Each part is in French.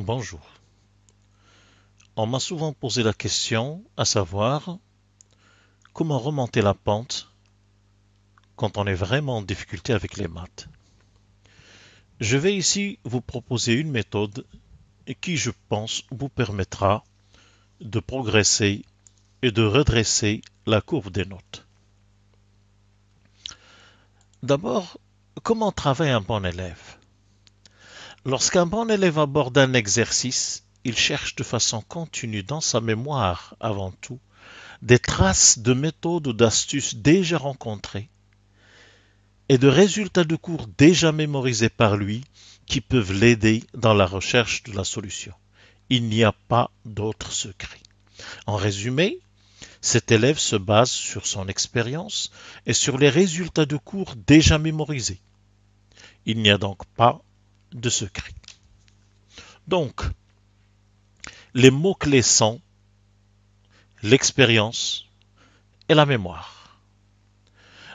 Bonjour. On m'a souvent posé la question, à savoir, comment remonter la pente quand on est vraiment en difficulté avec les maths. Je vais ici vous proposer une méthode qui, je pense, vous permettra de progresser et de redresser la courbe des notes. D'abord, comment travaille un bon élève Lorsqu'un bon élève aborde un exercice, il cherche de façon continue dans sa mémoire avant tout des traces de méthodes ou d'astuces déjà rencontrées et de résultats de cours déjà mémorisés par lui qui peuvent l'aider dans la recherche de la solution. Il n'y a pas d'autre secret. En résumé, cet élève se base sur son expérience et sur les résultats de cours déjà mémorisés. Il n'y a donc pas de secret. Donc, les mots-clés sont l'expérience et la mémoire.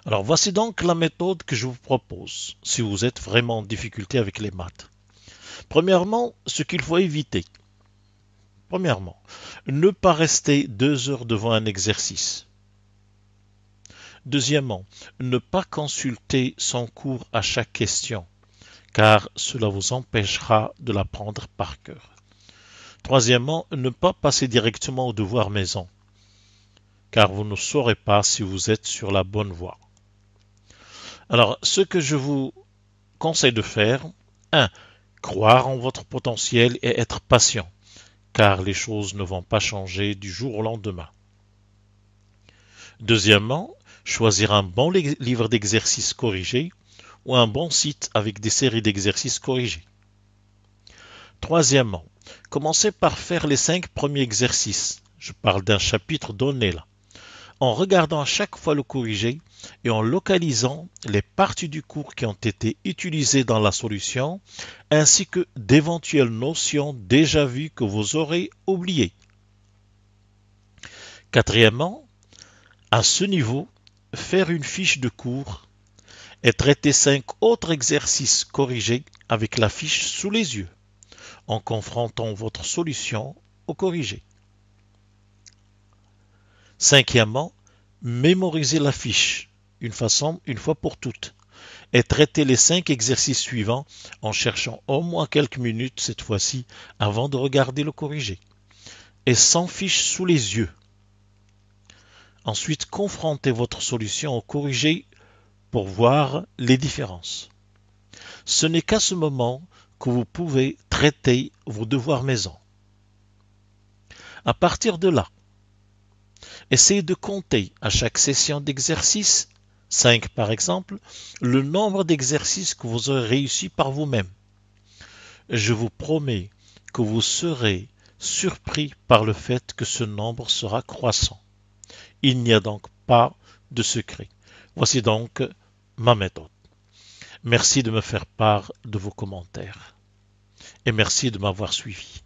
Alors voici donc la méthode que je vous propose si vous êtes vraiment en difficulté avec les maths. Premièrement, ce qu'il faut éviter. Premièrement, ne pas rester deux heures devant un exercice. Deuxièmement, ne pas consulter son cours à chaque question car cela vous empêchera de l'apprendre par cœur. Troisièmement, ne pas passer directement au devoir maison, car vous ne saurez pas si vous êtes sur la bonne voie. Alors, ce que je vous conseille de faire, 1. Croire en votre potentiel et être patient, car les choses ne vont pas changer du jour au lendemain. Deuxièmement, choisir un bon livre d'exercice corrigé ou un bon site avec des séries d'exercices corrigés. Troisièmement, commencez par faire les cinq premiers exercices. Je parle d'un chapitre donné là. En regardant à chaque fois le corrigé et en localisant les parties du cours qui ont été utilisées dans la solution, ainsi que d'éventuelles notions déjà vues que vous aurez oubliées. Quatrièmement, à ce niveau, faire une fiche de cours et traiter cinq autres exercices corrigés avec la fiche sous les yeux, en confrontant votre solution au corrigé. Cinquièmement, mémorisez la fiche, une, façon, une fois pour toutes, et traitez les cinq exercices suivants en cherchant au moins quelques minutes cette fois-ci avant de regarder le corrigé, et sans fiche sous les yeux. Ensuite, confrontez votre solution au corrigé pour voir les différences. Ce n'est qu'à ce moment que vous pouvez traiter vos devoirs maison. À partir de là, essayez de compter à chaque session d'exercice, 5 par exemple, le nombre d'exercices que vous aurez réussi par vous-même. Je vous promets que vous serez surpris par le fait que ce nombre sera croissant. Il n'y a donc pas de secret. Voici donc ma méthode. Merci de me faire part de vos commentaires et merci de m'avoir suivi.